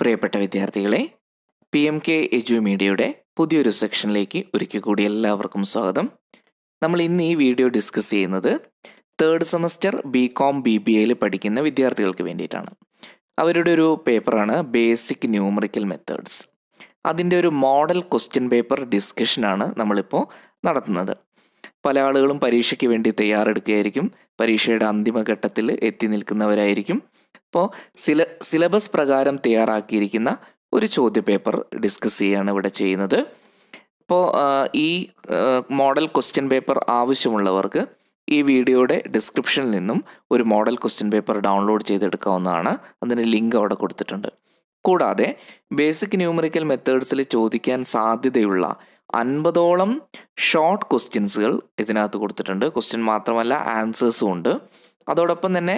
പ്രിയപ്പെട്ട വിദ്യാർത്ഥികളെ P M K എജു മീഡിയയുടെ പുതിയൊരു സെക്ഷനിലേക്ക് ഒരിക്കൽ കൂടി എല്ലാവർക്കും സ്വാഗതം നമ്മൾ ഇന്ന് ഈ വീഡിയോ ഡിസ്കസ് ചെയ്യുന്നത് third semester B com B B എയിൽ പഠിക്കുന്ന വിദ്യാർത്ഥികൾക്ക് വേണ്ടിയിട്ടാണ് അവരുടെ ഒരു പേപ്പറാണ് ബേസിക് ന്യൂമറിക്കൽ മെത്തേഡ്സ് അതിൻ്റെ ഒരു മോഡൽ ക്വസ്റ്റ്യൻ പേപ്പർ ഡിസ്കഷനാണ് നമ്മളിപ്പോൾ നടത്തുന്നത് പല ആളുകളും പരീക്ഷയ്ക്ക് വേണ്ടി തയ്യാറെടുക്കുകയായിരിക്കും പരീക്ഷയുടെ അന്തിമഘട്ടത്തിൽ എത്തി നിൽക്കുന്നവരായിരിക്കും അപ്പോൾ സില സിലബസ് പ്രകാരം തയ്യാറാക്കിയിരിക്കുന്ന ഒരു ചോദ്യപേപ്പർ ഡിസ്കസ് ചെയ്യാണ് ഇവിടെ ചെയ്യുന്നത് അപ്പോൾ ഈ മോഡൽ ക്വസ്റ്റ്യൻ പേപ്പർ ആവശ്യമുള്ളവർക്ക് ഈ വീഡിയോയുടെ ഡിസ്ക്രിപ്ഷനിൽ നിന്നും ഒരു മോഡൽ ക്വസ്റ്റ്യൻ പേപ്പർ ഡൗൺലോഡ് ചെയ്തെടുക്കാവുന്നതാണ് അതിന് ലിങ്ക് അവിടെ കൊടുത്തിട്ടുണ്ട് കൂടാതെ ബേസിക് ന്യൂമറിക്കൽ മെത്തേഡ്സിൽ ചോദിക്കാൻ സാധ്യതയുള്ള അൻപതോളം ഷോർട്ട് ക്വസ്റ്റ്യൻസുകൾ ഇതിനകത്ത് കൊടുത്തിട്ടുണ്ട് ക്വസ്റ്റ്യൻ മാത്രമല്ല ആൻസേഴ്സും ഉണ്ട് അതോടൊപ്പം തന്നെ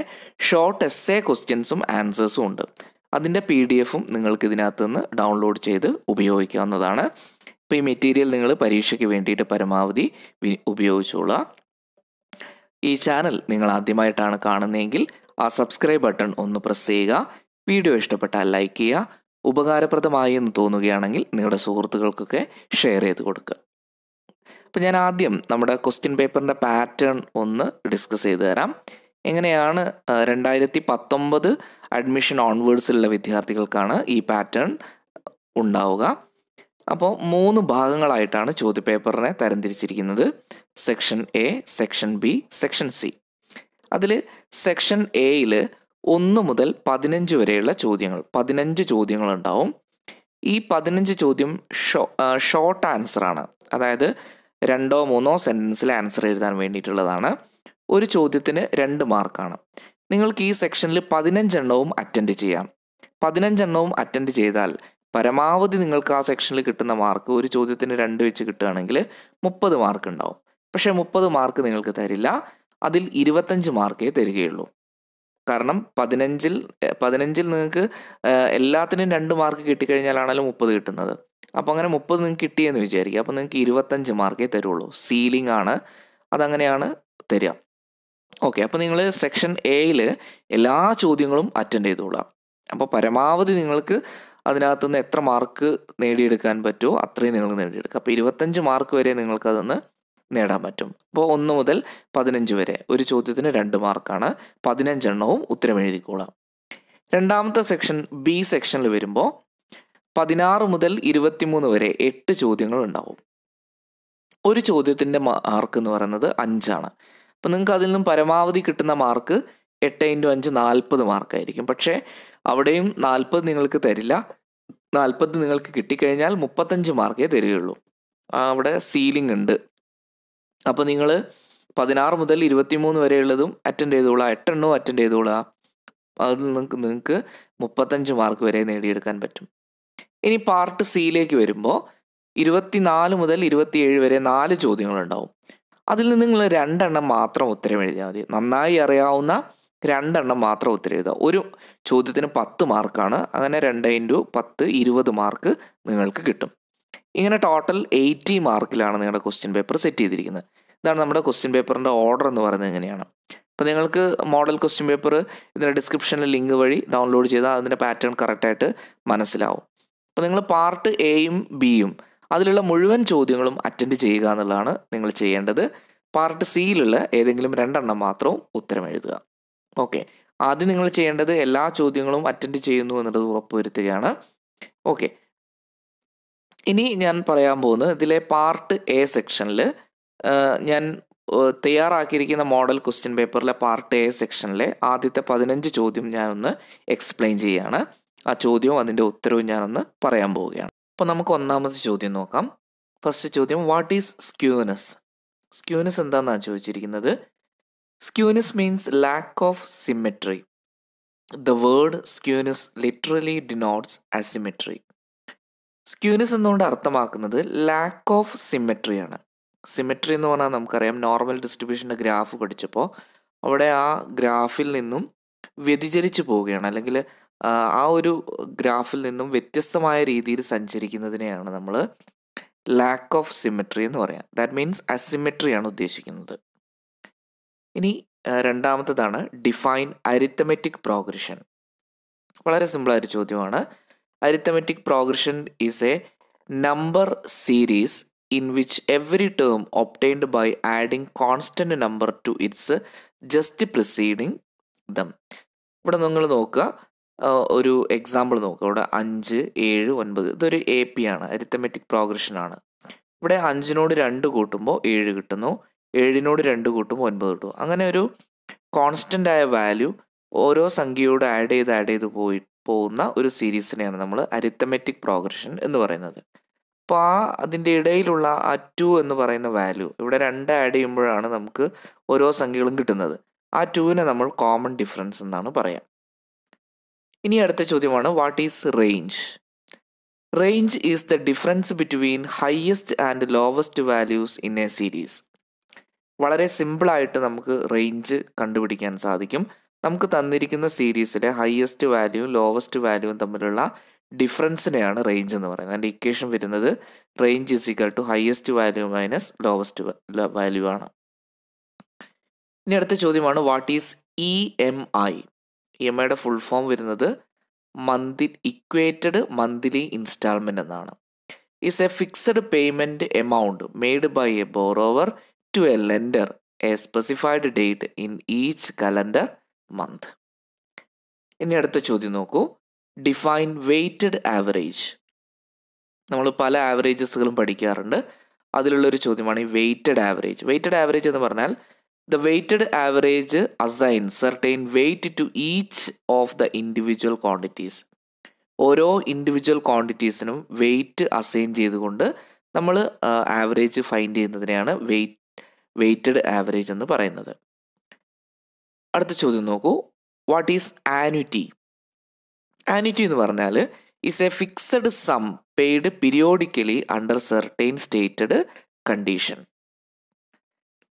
ഷോർട്ട് എസ്എ ക്വസ്റ്റ്യൻസും ആൻസേഴ്സും ഉണ്ട് അതിൻ്റെ പി ഡി എഫും നിങ്ങൾക്ക് ഇതിനകത്ത് നിന്ന് ഡൗൺലോഡ് ചെയ്ത് ഉപയോഗിക്കാവുന്നതാണ് ഇപ്പോൾ ഈ മെറ്റീരിയൽ നിങ്ങൾ പരീക്ഷയ്ക്ക് വേണ്ടിയിട്ട് പരമാവധി ഉപയോഗിച്ചോളുക ഈ ചാനൽ നിങ്ങൾ ആദ്യമായിട്ടാണ് കാണുന്നതെങ്കിൽ ആ സബ്സ്ക്രൈബ് ബട്ടൺ ഒന്ന് പ്രസ് ചെയ്യുക വീഡിയോ ഇഷ്ടപ്പെട്ടാൽ ലൈക്ക് ചെയ്യുക ഉപകാരപ്രദമായി എന്ന് തോന്നുകയാണെങ്കിൽ നിങ്ങളുടെ സുഹൃത്തുക്കൾക്കൊക്കെ ഷെയർ ചെയ്ത് കൊടുക്കുക അപ്പോൾ ഞാൻ ആദ്യം നമ്മുടെ ക്വസ്റ്റ്യൻ പേപ്പറിൻ്റെ പാറ്റേൺ ഒന്ന് ഡിസ്കസ് ചെയ്തു തരാം എങ്ങനെയാണ് രണ്ടായിരത്തി പത്തൊമ്പത് അഡ്മിഷൻ ഓൺവേഡ്സിലുള്ള വിദ്യാർത്ഥികൾക്കാണ് ഈ പാറ്റേൺ ഉണ്ടാവുക അപ്പോൾ മൂന്ന് ഭാഗങ്ങളായിട്ടാണ് ചോദ്യപേപ്പറിനെ തരംതിരിച്ചിരിക്കുന്നത് section A section B section C അതിൽ സെക്ഷൻ എയിൽ ഒന്ന് മുതൽ പതിനഞ്ച് വരെയുള്ള ചോദ്യങ്ങൾ പതിനഞ്ച് ചോദ്യങ്ങളുണ്ടാവും ഈ പതിനഞ്ച് ചോദ്യം ഷോ ഷോർട്ട് ആൻസറാണ് അതായത് രണ്ടോ മൂന്നോ സെൻറ്റൻസിൽ ആൻസർ എഴുതാൻ വേണ്ടിയിട്ടുള്ളതാണ് ഒരു ചോദ്യത്തിന് രണ്ട് മാർക്കാണ് നിങ്ങൾക്ക് ഈ സെക്ഷനിൽ പതിനഞ്ചെണ്ണവും അറ്റൻഡ് ചെയ്യാം പതിനഞ്ചെണ്ണവും അറ്റൻഡ് ചെയ്താൽ പരമാവധി നിങ്ങൾക്ക് ആ സെക്ഷനിൽ കിട്ടുന്ന മാർക്ക് ഒരു ചോദ്യത്തിന് രണ്ട് വെച്ച് കിട്ടുകയാണെങ്കിൽ മുപ്പത് മാർക്ക് ഉണ്ടാവും പക്ഷേ മുപ്പത് മാർക്ക് നിങ്ങൾക്ക് തരില്ല അതിൽ ഇരുപത്തഞ്ച് മാർക്കേ തരികയുള്ളൂ കാരണം പതിനഞ്ചിൽ പതിനഞ്ചിൽ നിങ്ങൾക്ക് എല്ലാത്തിനും രണ്ട് മാർക്ക് കിട്ടിക്കഴിഞ്ഞാലാണല്ലോ മുപ്പത് കിട്ടുന്നത് അപ്പോൾ അങ്ങനെ മുപ്പത് നിങ്ങൾക്ക് കിട്ടിയെന്ന് വിചാരിക്കുക അപ്പോൾ നിങ്ങൾക്ക് ഇരുപത്തഞ്ച് മാർക്കേ തരുള്ളൂ സീലിംഗ് ആണ് അതങ്ങനെയാണ് തരിക ഓക്കെ അപ്പോൾ നിങ്ങൾ സെക്ഷൻ എയിൽ എല്ലാ ചോദ്യങ്ങളും അറ്റൻഡ് ചെയ്തോളാം അപ്പോൾ പരമാവധി നിങ്ങൾക്ക് അതിനകത്തു നിന്ന് എത്ര മാർക്ക് നേടിയെടുക്കാൻ പറ്റുമോ അത്രയും നിങ്ങൾ നേടിയെടുക്കുക അപ്പോൾ ഇരുപത്തഞ്ച് മാർക്ക് വരെ നിങ്ങൾക്ക് അതൊന്ന് നേടാൻ പറ്റും അപ്പോൾ ഒന്ന് മുതൽ പതിനഞ്ച് വരെ ഒരു ചോദ്യത്തിന് രണ്ട് മാർക്കാണ് പതിനഞ്ചെണ്ണവും ഉത്തരം എഴുതിക്കോളാം രണ്ടാമത്തെ സെക്ഷൻ ബി സെക്ഷനിൽ വരുമ്പോൾ പതിനാറ് മുതൽ ഇരുപത്തിമൂന്ന് വരെ എട്ട് ചോദ്യങ്ങൾ ഉണ്ടാവും ഒരു ചോദ്യത്തിൻ്റെ മാർക്ക് എന്ന് പറയുന്നത് അഞ്ചാണ് അപ്പം നിങ്ങൾക്ക് അതിൽ നിന്നും പരമാവധി കിട്ടുന്ന മാർക്ക് എട്ട് ഇൻറ്റു അഞ്ച് നാൽപ്പത് മാർക്കായിരിക്കും പക്ഷേ അവിടെയും നാൽപ്പത് നിങ്ങൾക്ക് തരില്ല നാൽപ്പത് നിങ്ങൾക്ക് കിട്ടിക്കഴിഞ്ഞാൽ മുപ്പത്തഞ്ച് മാർക്കേ തരികയുള്ളൂ അവിടെ സീലിംഗ് ഉണ്ട് അപ്പോൾ നിങ്ങൾ പതിനാറ് മുതൽ ഇരുപത്തിമൂന്ന് വരെയുള്ളതും അറ്റൻഡ് ചെയ്തോളാം എട്ടെണ്ണവും അറ്റൻഡ് ചെയ്തോളാം അതിൽ നിങ്ങൾക്ക് നിങ്ങൾക്ക് മുപ്പത്തഞ്ച് മാർക്ക് വരെ നേടിയെടുക്കാൻ പറ്റും ഇനി പാർട്ട് സിയിലേക്ക് വരുമ്പോൾ നാല് മുതൽ ഇരുപത്തിയേഴ് വരെ നാല് ചോദ്യങ്ങളുണ്ടാവും അതിൽ നിന്ന് നിങ്ങൾ രണ്ടെണ്ണം മാത്രം ഉത്തരം എഴുതിയാൽ മതി നന്നായി അറിയാവുന്ന രണ്ടെണ്ണം മാത്രം ഉത്തരം എഴുതുക ഒരു ചോദ്യത്തിന് പത്ത് മാർക്കാണ് അങ്ങനെ രണ്ട് ഇൻറ്റു പത്ത് ഇരുപത് മാർക്ക് നിങ്ങൾക്ക് കിട്ടും ഇങ്ങനെ ടോട്ടൽ എയ്റ്റി മാർക്കിലാണ് നിങ്ങളുടെ ക്വസ്റ്റ്യൻ പേപ്പർ സെറ്റ് ചെയ്തിരിക്കുന്നത് ഇതാണ് നമ്മുടെ ക്വസ്റ്റ്യൻ പേപ്പറിൻ്റെ ഓർഡർ എന്ന് പറയുന്നത് എങ്ങനെയാണ് അപ്പോൾ നിങ്ങൾക്ക് മോഡൽ ക്വസ്റ്റ്യൻ പേപ്പർ ഇതിൻ്റെ ഡിസ്ക്രിപ്ഷനിൽ ലിങ്ക് വഴി ഡൗൺലോഡ് ചെയ്താൽ അതിൻ്റെ പാറ്റേൺ കറക്റ്റായിട്ട് മനസ്സിലാവും അപ്പോൾ നിങ്ങൾ പാർട്ട് എയും ബിയും അതിലുള്ള മുഴുവൻ ചോദ്യങ്ങളും അറ്റൻഡ് ചെയ്യുക എന്നുള്ളതാണ് നിങ്ങൾ ചെയ്യേണ്ടത് പാർട്ട് സിയിലുള്ള ഏതെങ്കിലും രണ്ടെണ്ണം മാത്രവും ഉത്തരം എഴുതുക ഓക്കെ ആദ്യം നിങ്ങൾ ചെയ്യേണ്ടത് എല്ലാ ചോദ്യങ്ങളും അറ്റൻഡ് ചെയ്യുന്നു എന്നുള്ളത് ഉറപ്പുവരുത്തുകയാണ് ഓക്കെ ഇനി ഞാൻ പറയാൻ പോകുന്നത് ഇതിലെ പാർട്ട് എ സെക്ഷനിൽ ഞാൻ തയ്യാറാക്കിയിരിക്കുന്ന മോഡൽ ക്വസ്റ്റ്യൻ പേപ്പറിലെ പാർട്ട് എ സെക്ഷനിലെ ആദ്യത്തെ പതിനഞ്ച് ചോദ്യം ഞാനൊന്ന് എക്സ്പ്ലെയിൻ ചെയ്യുകയാണ് ആ ചോദ്യവും അതിൻ്റെ ഉത്തരവും ഞാനൊന്ന് പറയാൻ പോവുകയാണ് അപ്പോൾ നമുക്ക് ഒന്നാമത്തെ ചോദ്യം നോക്കാം ഫസ്റ്റ് ചോദ്യം വാട്ട് ഈസ് സ്ക്യൂനസ് സ്ക്യൂനസ് എന്താണെന്നാണ് ചോദിച്ചിരിക്കുന്നത് skewness means lack of symmetry the word skewness literally denotes asymmetry skewness എന്നുകൊണ്ട് അർത്ഥമാക്കുന്നത് ലാക്ക് ഓഫ് ആണ് സിമെട്രി എന്ന് പറഞ്ഞാൽ നമുക്കറിയാം നോർമൽ ഡിസ്ട്രിബ്യൂഷൻ്റെ ഗ്രാഫ് പഠിച്ചപ്പോൾ അവിടെ ആ ഗ്രാഫിൽ നിന്നും വ്യതിചലിച്ചു പോവുകയാണ് അല്ലെങ്കിൽ ആ ഒരു ഗ്രാഫിൽ നിന്നും വ്യത്യസ്തമായ രീതിയിൽ സഞ്ചരിക്കുന്നതിനെയാണ് നമ്മൾ ലാക്ക് ഓഫ് സിമെട്രി എന്ന് പറയാം ദാറ്റ് മീൻസ് ആണ് ഉദ്ദേശിക്കുന്നത് ഇനി രണ്ടാമത്തതാണ് ഡിഫൈൻ അരിത്തമെറ്റിക് പ്രോഗ്രഷൻ വളരെ സിമ്പിളായൊരു ചോദ്യമാണ് arithmetic progression is a number series in which every term obtained by adding constant number to its just preceding term ഇവിടെ നിങ്ങൾ നോക്കുക ഒരു എക്സാമ്പിൾ നോക്കുക ഇവിടെ അഞ്ച് ഏഴ് ഒൻപത് ഇതൊരു എ പി ആണ് അരിത്തമെറ്റിക് ആണ് ഇവിടെ അഞ്ചിനോട് രണ്ട് കൂട്ടുമ്പോൾ ഏഴ് കിട്ടുന്നു ഏഴിനോട് രണ്ട് കൂട്ടുമ്പോൾ ഒൻപത് കിട്ടും അങ്ങനെ ഒരു കോൺസ്റ്റൻ്റ് ആയ വാല്യൂ ഓരോ സംഖ്യയോട് ആഡ് ചെയ്ത് ആഡ് ചെയ്ത് പോയി പോകുന്ന ഒരു സീരീസിനെയാണ് നമ്മൾ അരിത്തമെറ്റിക് പ്രോഗ്രഷൻ എന്ന് പറയുന്നത് അപ്പോൾ ആ അതിൻ്റെ ഇടയിലുള്ള ആ ടു എന്ന് പറയുന്ന വാല്യൂ ഇവിടെ രണ്ട് ആഡ് ചെയ്യുമ്പോഴാണ് നമുക്ക് ഓരോ സംഖ്യകളും കിട്ടുന്നത് ആ ടുവിനെ നമ്മൾ കോമൺ ഡിഫറൻസ് എന്നാണ് പറയാം ഇനി അടുത്ത ചോദ്യമാണ് what is range range is the difference between highest and lowest values in a series വളരെ സിമ്പിളായിട്ട് നമുക്ക് റേഞ്ച് കണ്ടുപിടിക്കാൻ സാധിക്കും നമുക്ക് തന്നിരിക്കുന്ന സീരീസിലെ ഹയസ്റ്റ് വാല്യൂ ലോവസ്റ്റ് വാല്യൂവും തമ്മിലുള്ള ഡിഫറൻസിനെയാണ് റേഞ്ച് എന്ന് പറയുന്നത് അതിൻ്റെ ഇക്വേഷൻ വരുന്നത് range is equal to highest value minus lowest value ആണ് ഇനി അടുത്ത ചോദ്യമാണ് what is E M I E M ഐയുടെ ഫുൾ ഫോം വരുന്നത് മന്തി ഇക്വേറ്റഡ് മന്ത്ലി ഇൻസ്റ്റാൾമെൻ്റ് എന്നാണ് is a fixed payment amount made by a borrower to a lender a specified date in each calendar month ഇനി അടുത്ത ചോദ്യം നോക്കൂ define weighted average നമ്മൾ പല ആവറേജസുകളും പഠിക്കാറുണ്ട് അതിലുള്ളൊരു ചോദ്യമാണ് ഈ വെയ്റ്റഡ് ആവറേജ് വെയ്റ്റഡ് ആവറേജ് എന്ന് പറഞ്ഞാൽ the weighted average assign certain weight to each of the individual quantities ഓരോ ഇൻഡിവിജ്വൽ ക്വാണ്ടിറ്റീസിനും വെയ്റ്റ് അസൈൻ ചെയ്തുകൊണ്ട് നമ്മൾ ആവറേജ് ഫൈൻഡ് ചെയ്യുന്നതിനെയാണ് വെയ്റ്റ് വെയ്റ്റഡ് ആവറേജ് എന്ന് പറയുന്നത് അടുത്ത ചോദ്യം നോക്കൂ വാട്ട് ഈസ് ആനുറ്റി ആനുറ്റി എന്ന് പറഞ്ഞാൽ is a fixed sum paid periodically under certain stated condition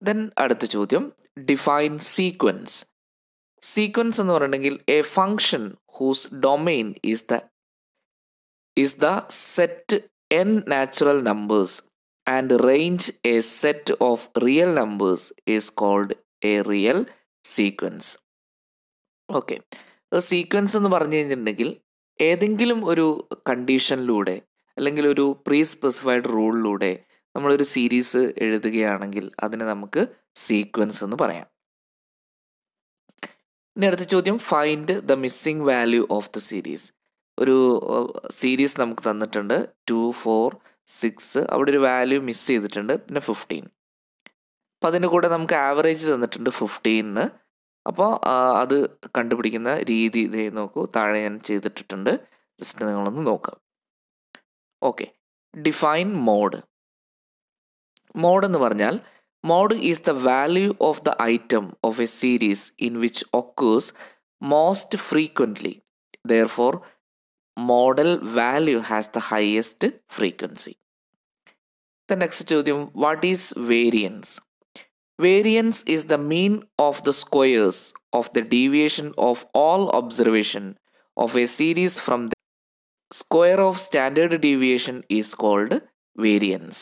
then അടുത്ത ചോദ്യം ഡിഫൈൻ സീക്വൻസ് സീക്വൻസ് എന്ന് പറഞ്ഞിട്ടുണ്ടെങ്കിൽ a function whose domain is the is the set N natural numbers and range a set of real numbers is called a real sequence okay sequence എന്ന് പറഞ്ഞു കഴിഞ്ഞിട്ടുണ്ടെങ്കിൽ ഏതെങ്കിലും ഒരു കണ്ടീഷനിലൂടെ അല്ലെങ്കിൽ ഒരു പ്രീ സ്പെസിഫൈഡ് റൂളിലൂടെ നമ്മളൊരു സീരീസ് എഴുതുകയാണെങ്കിൽ അതിനെ നമുക്ക് സീക്വൻസ് എന്ന് പറയാം ഇനി അടുത്ത ചോദ്യം find the missing value of the series ഒരു സീരീസ് നമുക്ക് തന്നിട്ടുണ്ട് ടു ഫോർ സിക്സ് അവിടെ ഒരു വാല്യൂ മിസ് ചെയ്തിട്ടുണ്ട് പിന്നെ ഫിഫ്റ്റീൻ അപ്പം അതിൻ്റെ കൂടെ നമുക്ക് ആവറേജ് തന്നിട്ടുണ്ട് ഫിഫ്റ്റീന്ന് അപ്പോൾ അത് കണ്ടുപിടിക്കുന്ന രീതി ഇതേ നോക്കൂ താഴെ ഞാൻ ചെയ്തിട്ടിട്ടുണ്ട് ജസ്റ്റ് നിങ്ങളൊന്ന് നോക്കാം ഓക്കെ ഡിഫൈൻ മോഡ് Mod എന്ന് പറഞ്ഞാൽ mod is the value of the item of a series in which occurs most frequently. Therefore, model value has the highest frequency. The next question, what is variance? Variance is the mean of the squares of the deviation of all observation of a series from the square of standard deviation is called variance.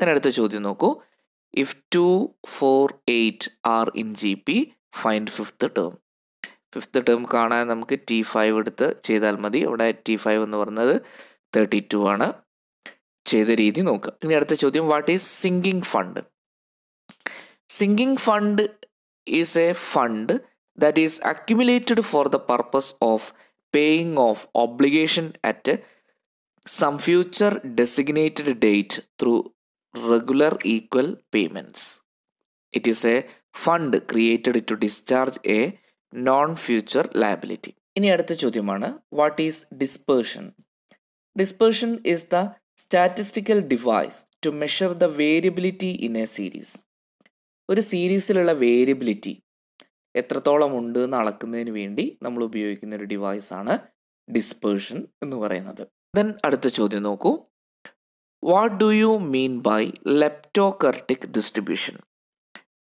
ഞാൻ അടുത്ത ചോദ്യം നോക്കൂ if two four eight are in G P find fifth term fifth term കാണാൻ നമുക്ക് T five എടുത്ത് ചെയ്താൽ മതി ഇവിടെ ടി ഫൈവ് എന്ന് പറഞ്ഞത് തേർട്ടി ടു ആണ് ചെയ്ത രീതി നോക്കുക ഇനി അടുത്ത ചോദ്യം what is sinking fund sinking fund is a fund that is accumulated for the purpose of paying off obligation at some future designated date through regular equal payments it is a fund created to discharge a known future liability ഇനി അടുത്ത ചോദ്യമാണ് what is dispersion dispersion is the statistical device to measure the variability in a series ഒരു സീരീസിലുള്ള variability എത്രത്തോളം ഉണ്ട് എന്ന് അളക്കുന്നതിന് വേണ്ടി നമ്മൾ ഉപയോഗിക്കുന്ന ഒരു ഡിവൈസാണ് ഡിസ്പേർഷൻ എന്ന് പറയുന്നത് ദെൻ അടുത്ത ചോദ്യം നോക്കൂ what do you mean by leptokurtic distribution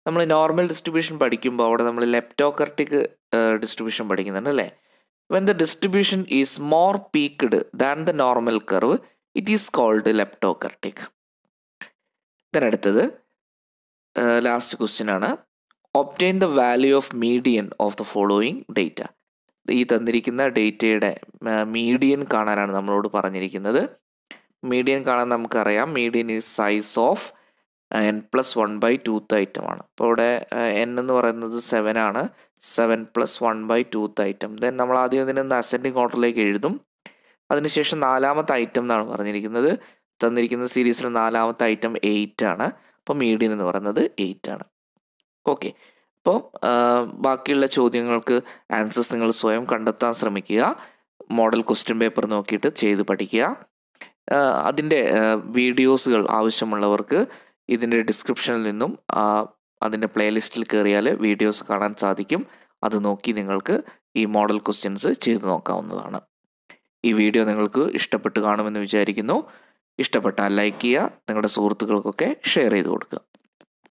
നമ്മൾ നോർമൽ ഡിസ്ട്രിബ്യൂഷൻ പഠിക്കുമ്പോൾ അവിടെ നമ്മൾ ലെപ്റ്റോകർട്ടിക് ഡിസ്ട്രിബ്യൂഷൻ പഠിക്കുന്നുണ്ട് അല്ലേ when the distribution is more peaked than the normal curve it is called leptokurtic then അടുത്തത് ലാസ്റ്റ് ക്വസ്റ്റ്യൻ ആണ് obtain the value of median of the following data ഈ തന്നിരിക്കുന്ന ഡേറ്റയുടെ മീഡിയൻ കാണാനാണ് നമ്മളോട് പറഞ്ഞിരിക്കുന്നത് മീഡിയൻ കാണാൻ നമുക്കറിയാം median is size of N plus one by twoth ആണ് അപ്പോൾ ഇവിടെ എൻ uh, എന്ന് പറയുന്നത് സെവൻ ആണ് seven plus one by twoth item then നമ്മൾ ആദ്യം ഇതിനൊന്ന് അസെൻഡിങ് ഓർഡറിലേക്ക് എഴുതും അതിനുശേഷം നാലാമത്തെ ഐറ്റം എന്നാണ് പറഞ്ഞിരിക്കുന്നത് തന്നിരിക്കുന്ന സീരീസിലെ നാലാമത്തെ ഐറ്റം എയ്റ്റ് ആണ് അപ്പോൾ മീഡിയൻ എന്ന് പറയുന്നത് എയ്റ്റ് ആണ് ഓക്കെ അപ്പോൾ uh, ബാക്കിയുള്ള ചോദ്യങ്ങൾക്ക് ആൻസേഴ്സ് നിങ്ങൾ സ്വയം കണ്ടെത്താൻ ശ്രമിക്കുക മോഡൽ ക്വസ്റ്റ്യൻ പേപ്പർ നോക്കിയിട്ട് ചെയ്ത് പഠിക്കുക അതിൻ്റെ വീഡിയോസുകൾ ആവശ്യമുള്ളവർക്ക് ഇതിൻ്റെ ഡിസ്ക്രിപ്ഷനിൽ നിന്നും അതിൻ്റെ പ്ലേലിസ്റ്റിൽ കയറിയാൽ വീഡിയോസ് കാണാൻ സാധിക്കും അത് നോക്കി നിങ്ങൾക്ക് ഈ മോഡൽ ക്വസ്റ്റ്യൻസ് ചെയ്തു നോക്കാവുന്നതാണ് ഈ വീഡിയോ നിങ്ങൾക്ക് ഇഷ്ടപ്പെട്ട് കാണുമെന്ന് വിചാരിക്കുന്നു ഇഷ്ടപ്പെട്ടാൽ ലൈക്ക് ചെയ്യുക നിങ്ങളുടെ സുഹൃത്തുക്കൾക്കൊക്കെ ഷെയർ ചെയ്ത് കൊടുക്കുക